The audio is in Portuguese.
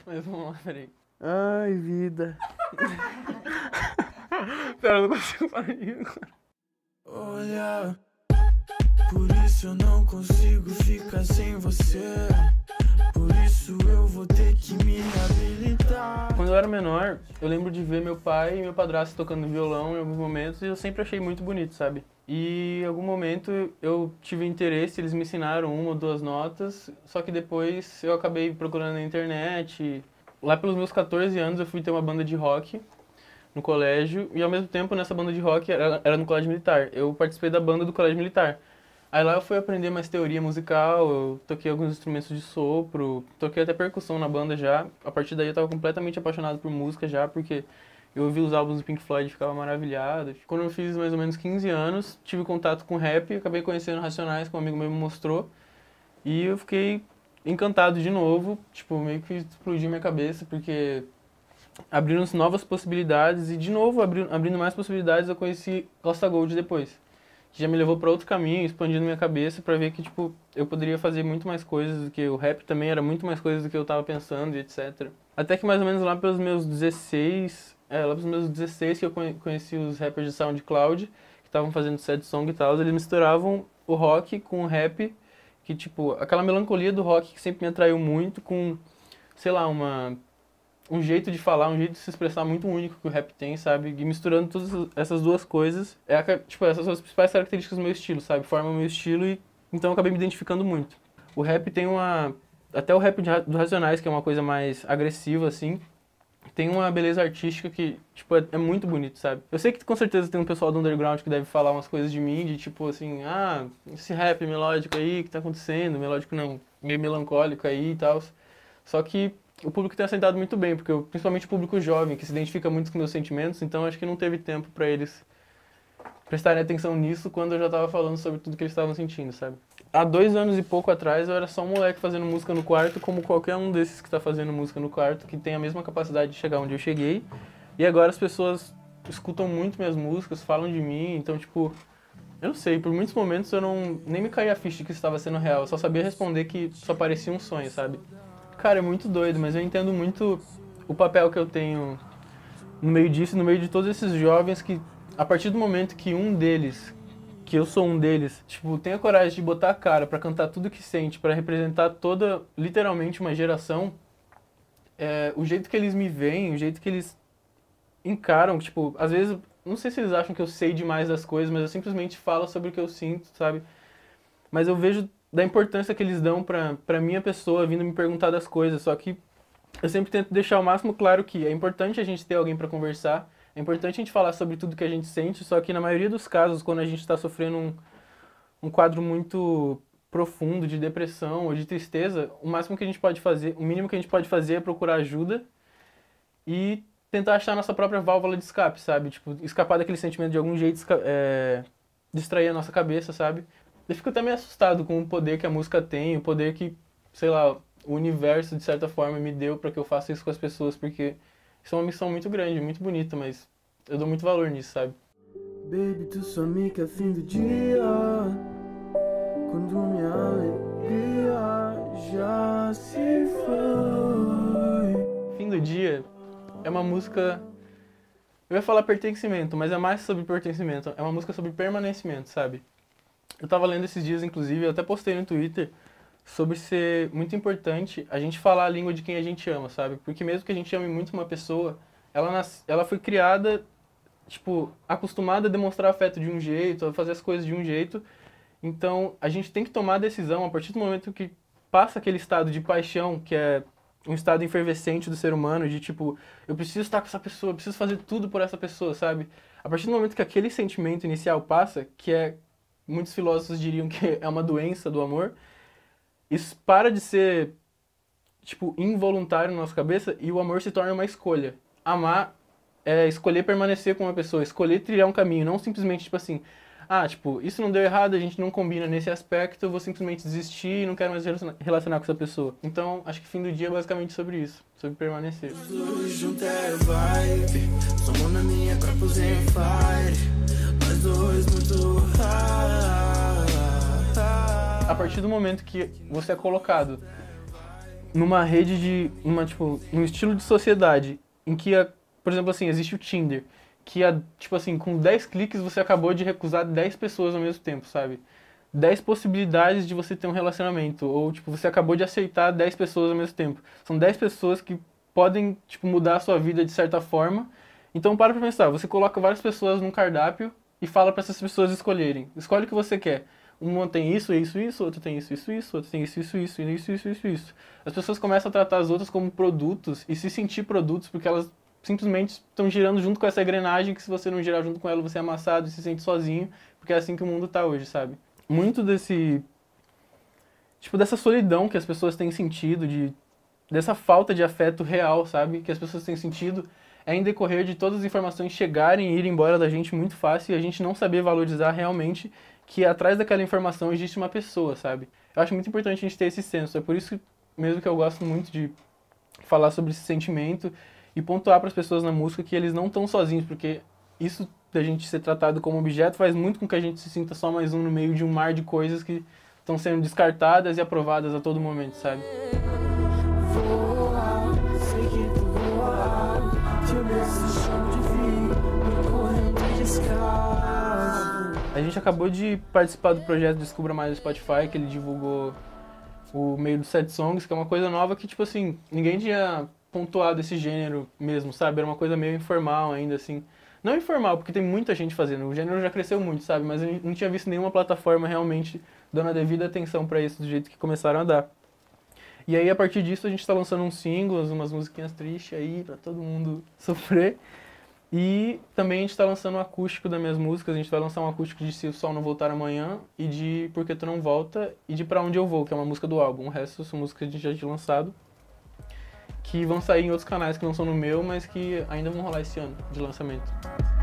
Mas vamos lá, peraí. Ai, vida. Pera, eu não consigo falar isso. Olha, por isso eu não consigo ficar sem você. era menor, eu lembro de ver meu pai e meu padrasto tocando violão em alguns momentos e eu sempre achei muito bonito, sabe? E em algum momento eu tive interesse, eles me ensinaram uma ou duas notas, só que depois eu acabei procurando na internet. Lá pelos meus 14 anos eu fui ter uma banda de rock no colégio e ao mesmo tempo nessa banda de rock era, era no colégio militar. Eu participei da banda do colégio militar. Aí lá eu fui aprender mais teoria musical, eu toquei alguns instrumentos de sopro, toquei até percussão na banda já. A partir daí eu estava completamente apaixonado por música já, porque eu ouvi os álbuns do Pink Floyd e ficava maravilhado. Quando eu fiz mais ou menos 15 anos, tive contato com rap, acabei conhecendo Racionais, que um amigo meu me mostrou, e eu fiquei encantado de novo, tipo, meio que explodiu minha cabeça, porque abriram-se novas possibilidades, e de novo, abrindo mais possibilidades, eu conheci Costa Gold depois que já me levou para outro caminho, expandindo minha cabeça para ver que tipo eu poderia fazer muito mais coisas do que o rap também era muito mais coisas do que eu tava pensando e etc. Até que mais ou menos lá pelos meus 16, é, lá pelos meus 16 que eu conheci os rappers de SoundCloud, que estavam fazendo set song e tal, eles misturavam o rock com o rap, que tipo, aquela melancolia do rock que sempre me atraiu muito com sei lá, uma um jeito de falar, um jeito de se expressar muito único que o rap tem, sabe? E misturando todas essas duas coisas, é a, tipo, essas são as principais características do meu estilo, sabe? Forma o meu estilo e então eu acabei me identificando muito. O rap tem uma até o rap dos Racionais, que é uma coisa mais agressiva assim, tem uma beleza artística que, tipo, é, é, muito bonito, sabe? Eu sei que com certeza tem um pessoal do underground que deve falar umas coisas de mim, de tipo assim, ah, esse rap melódico aí que tá acontecendo, melódico não, meio melancólico aí e tal. Só que o público tem aceitado muito bem, porque eu, principalmente o público jovem, que se identifica muito com meus sentimentos, então acho que não teve tempo para eles prestarem atenção nisso quando eu já estava falando sobre tudo que eles estavam sentindo, sabe? Há dois anos e pouco atrás eu era só um moleque fazendo música no quarto, como qualquer um desses que está fazendo música no quarto, que tem a mesma capacidade de chegar onde eu cheguei. E agora as pessoas escutam muito minhas músicas, falam de mim, então tipo, eu não sei, por muitos momentos eu não nem me caía a ficha que isso estava sendo real, eu só sabia responder que só parecia um sonho, sabe? Cara, é muito doido, mas eu entendo muito o papel que eu tenho no meio disso, no meio de todos esses jovens que, a partir do momento que um deles, que eu sou um deles, tipo, tem a coragem de botar a cara para cantar tudo que sente, para representar toda, literalmente, uma geração, é, o jeito que eles me veem, o jeito que eles encaram, tipo, às vezes, não sei se eles acham que eu sei demais das coisas, mas eu simplesmente falo sobre o que eu sinto, sabe? Mas eu vejo da importância que eles dão para pra minha pessoa vindo me perguntar das coisas, só que eu sempre tento deixar o máximo claro que é importante a gente ter alguém para conversar, é importante a gente falar sobre tudo que a gente sente, só que na maioria dos casos, quando a gente está sofrendo um, um quadro muito profundo de depressão ou de tristeza, o máximo que a gente pode fazer, o mínimo que a gente pode fazer é procurar ajuda e tentar achar nossa própria válvula de escape, sabe? Tipo, escapar daquele sentimento de algum jeito, é, distrair a nossa cabeça, sabe? Eu fico também assustado com o poder que a música tem, o poder que, sei lá, o universo, de certa forma, me deu para que eu faça isso com as pessoas, porque isso é uma missão muito grande, muito bonita, mas eu dou muito valor nisso, sabe? Baby, tu só me quer fim do dia Quando minha alegria já se foi Fim do dia é uma música... Eu ia falar pertencimento, mas é mais sobre pertencimento. É uma música sobre permanecimento, sabe? Eu estava lendo esses dias, inclusive, eu até postei no Twitter sobre ser muito importante a gente falar a língua de quem a gente ama, sabe? Porque mesmo que a gente ame muito uma pessoa, ela, nas... ela foi criada, tipo, acostumada a demonstrar afeto de um jeito, a fazer as coisas de um jeito. Então, a gente tem que tomar a decisão a partir do momento que passa aquele estado de paixão, que é um estado efervescente do ser humano, de tipo, eu preciso estar com essa pessoa, eu preciso fazer tudo por essa pessoa, sabe? A partir do momento que aquele sentimento inicial passa, que é muitos filósofos diriam que é uma doença do amor, isso para de ser, tipo, involuntário na nossa cabeça e o amor se torna uma escolha. Amar é escolher permanecer com uma pessoa, escolher trilhar um caminho, não simplesmente, tipo assim, ah, tipo, isso não deu errado, a gente não combina nesse aspecto, eu vou simplesmente desistir e não quero mais relacionar, relacionar com essa pessoa. Então, acho que fim do dia é basicamente sobre isso, sobre permanecer dois muito A partir do momento que você é colocado numa rede de uma tipo um estilo de sociedade em que a, por exemplo assim, existe o Tinder, que a, tipo assim, com 10 cliques você acabou de recusar 10 pessoas ao mesmo tempo, sabe? 10 possibilidades de você ter um relacionamento ou tipo você acabou de aceitar 10 pessoas ao mesmo tempo. São 10 pessoas que podem tipo mudar a sua vida de certa forma. Então para pra pensar, você coloca várias pessoas num cardápio e fala para essas pessoas escolherem. Escolhe o que você quer. Um tem isso, isso, isso, outro tem isso, isso, isso, outro tem isso, isso, isso, isso, isso, isso, isso. As pessoas começam a tratar as outras como produtos e se sentir produtos porque elas simplesmente estão girando junto com essa engrenagem que se você não girar junto com ela, você é amassado e se sente sozinho, porque é assim que o mundo está hoje, sabe? Muito desse tipo dessa solidão que as pessoas têm sentido de dessa falta de afeto real, sabe? Que as pessoas têm sentido é em decorrer de todas as informações chegarem e ir embora da gente muito fácil e a gente não saber valorizar realmente que atrás daquela informação existe uma pessoa, sabe? Eu acho muito importante a gente ter esse senso. É por isso mesmo que eu gosto muito de falar sobre esse sentimento e pontuar para as pessoas na música que eles não estão sozinhos, porque isso da gente ser tratado como objeto faz muito com que a gente se sinta só mais um no meio de um mar de coisas que estão sendo descartadas e aprovadas a todo momento, sabe? A gente acabou de participar do projeto Descubra Mais no Spotify, que ele divulgou o meio dos sete songs, que é uma coisa nova que, tipo assim, ninguém tinha pontuado esse gênero mesmo, sabe? Era uma coisa meio informal ainda, assim. Não informal, porque tem muita gente fazendo. O gênero já cresceu muito, sabe? Mas eu não tinha visto nenhuma plataforma realmente dando a devida atenção para isso do jeito que começaram a dar. E aí, a partir disso, a gente está lançando uns singles, umas musiquinhas tristes aí, para todo mundo sofrer. E também a gente está lançando um acústico das minhas músicas. A gente vai lançar um acústico de Se o Sol Não Voltar Amanhã e de por que Tu Não Volta e de Pra Onde Eu Vou, que é uma música do álbum. O resto são músicas que a gente já tinha lançado, que vão sair em outros canais que não são no meu, mas que ainda vão rolar esse ano de lançamento.